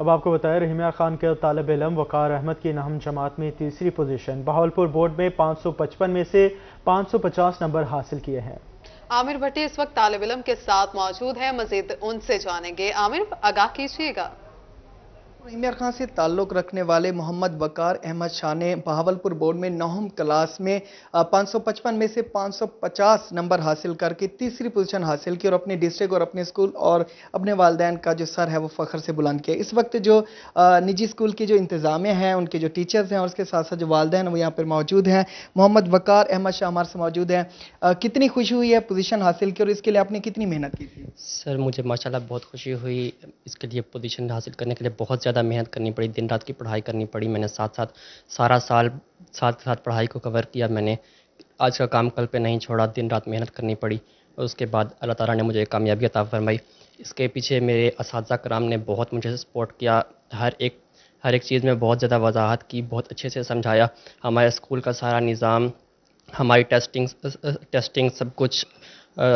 अब आपको बताया रहीमिया खान के तालब इलम वक़ार अहमद की नाहम जमात में तीसरी पोजीशन बहावलपुर बोर्ड में 555 में से 550 नंबर हासिल किए हैं आमिर भट्टी इस वक्त तालब इलम के साथ मौजूद है मजीद उनसे जानेंगे आमिर आगाह कीजिएगा प्रीमियर तो खां से ताल्लुक़ रखने वाले मोहम्मद बकार अहमद शाह ने बहावलपुर बोर्ड में नौम क्लास में 555 में से 550 नंबर हासिल करके तीसरी पोजीशन हासिल की और अपने डिस्ट्रिक्ट और अपने स्कूल और अपने वालदेन का जो सर है वो फखर से बुलंद किया इस वक्त जो निजी स्कूल की जो इंतज़ामिया हैं उनके जो टीचर्स हैं और उसके साथ साथ जो वालदे हैं वो यहाँ पर मौजूद हैं मोहम्मद वकार अहमद शाह हमारे से मौजूद हैं कितनी खुशी हुई है पोजीशन हासिल की और इसके लिए आपने कितनी मेहनत की थी सर मुझे माशाला बहुत खुशी हुई इसके लिए पोजिशन हासिल करने के लिए बहुत ज़्यादा ज़्यादा मेहनत करनी पड़ी दिन रात की पढ़ाई करनी पड़ी मैंने साथ साथ सारा साल साथ साथ पढ़ाई को कवर किया मैंने आज का काम कल पे नहीं छोड़ा दिन रात मेहनत करनी पड़ी और उसके बाद अल्लाह ताला ने मुझे कामयाबी अता फरमाई इसके पीछे मेरे इस कराम ने बहुत मुझे सपोर्ट किया हर एक हर एक चीज़ में बहुत ज़्यादा वजाहत की बहुत अच्छे से समझाया हमारे स्कूल का सारा निज़ाम हमारी टेस्टिंग टेस्टिंग सब कुछ आ,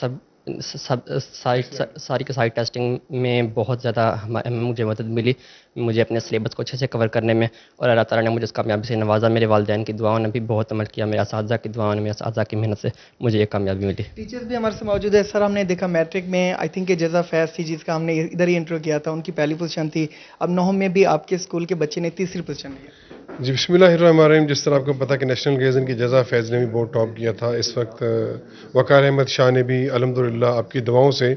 सब सब साइट सारी की सारी टेस्टिंग में बहुत ज़्यादा मुझे मदद मिली मुझे अपने सिलेबस को अच्छे से कवर करने में और अल्लाह ताला ने मुझे इस कामयाबी से नवाजा मेरे वालदेन की दुआओं ने भी बहुत अमल किया मेरे इस की दुआओं ने मेरे इस की मेहनत से मुझे ये कामयाबी मिली टीचर्स भी हमारे से मौजूद है सर हमने देखा मैट्रिक में आई थिंक जजा फैज थी जिसका हमने इधर ही इंटरव्यू किया था उनकी पहली पोजिशन थी अब नौ में भी आपके स्कूल के बच्चे ने तीसरी पोजिशन लिया जी बसमीम जिस तरह आपको पता कि नेशनल गेजन की जजा फैज़ ने भी बहुत टॉप किया था इस वक्त वकार अहमद शाह ने भी अलहमदिल्ला आपकी दवाओं से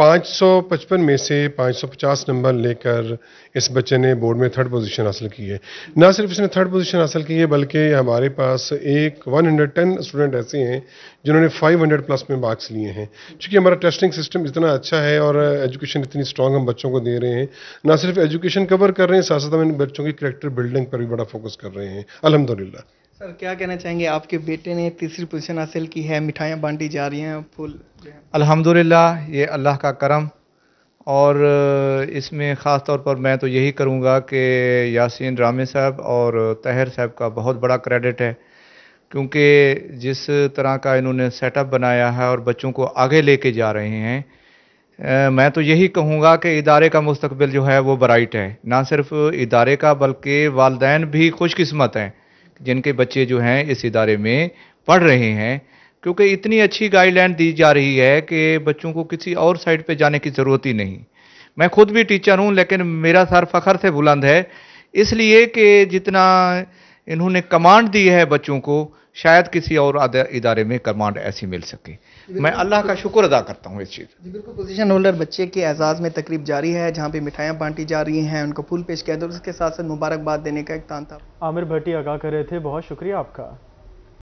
555 में से 550 नंबर लेकर इस बच्चे ने बोर्ड में थर्ड पोजीशन हासिल की है ना सिर्फ इसने थर्ड पोजीशन हासिल की है बल्कि हमारे पास एक 110 स्टूडेंट ऐसे हैं जिन्होंने 500 प्लस में मार्क्स लिए हैं क्योंकि हमारा टेस्टिंग सिस्टम इतना अच्छा है और एजुकेशन इतनी स्ट्रॉग हम बच्चों को दे रहे हैं ना सिर्फ एजुकेशन कवर कर रहे हैं साथ साथ हम इन बच्चों की करेक्टर बिल्डिंग पर भी बड़ा फोकस कर रहे हैं अलहमदुल्ला सर क्या कहना चाहेंगे आपके बेटे ने तीसरी पोजीशन हासिल की है मिठाइयाँ बांटी जा रही हैं फूल अल्हम्दुलिल्लाह ये अल्लाह का करम और इसमें ख़ास तौर पर मैं तो यही करूँगा कि यासीन रामे साहब और तहर साहब का बहुत बड़ा क्रेडिट है क्योंकि जिस तरह का इन्होंने सेटअप बनाया है और बच्चों को आगे लेके जा रहे हैं मैं तो यही कहूँगा कि इदारे का मुस्तबिल जो है वो ब्राइट है ना सिर्फ इदारे का बल्कि वालदेन भी खुशकस्मत हैं जिनके बच्चे जो हैं इस इदारे में पढ़ रहे हैं क्योंकि इतनी अच्छी गाइडलाइन दी जा रही है कि बच्चों को किसी और साइड पर जाने की ज़रूरत ही नहीं मैं खुद भी टीचर हूँ लेकिन मेरा सर फ़खर से बुलंद है इसलिए कि जितना इन्होंने कमांड दी है बच्चों को शायद किसी और इदारे में कमांड ऐसी मिल सके मैं अल्लाह का शुक्र अदा करता हूँ इस चीज़ बिल्कुल पोजीशन होल्डर बच्चे के एजाज़ में तकरीब जारी है जहाँ पे मिठाइयाँ बांटी जा रही हैं उनको फूल पेश किया और उसके साथ साथ मुबारकबाद देने का एक तान था आमिर भट्टी आगाह कर रहे थे बहुत शुक्रिया आपका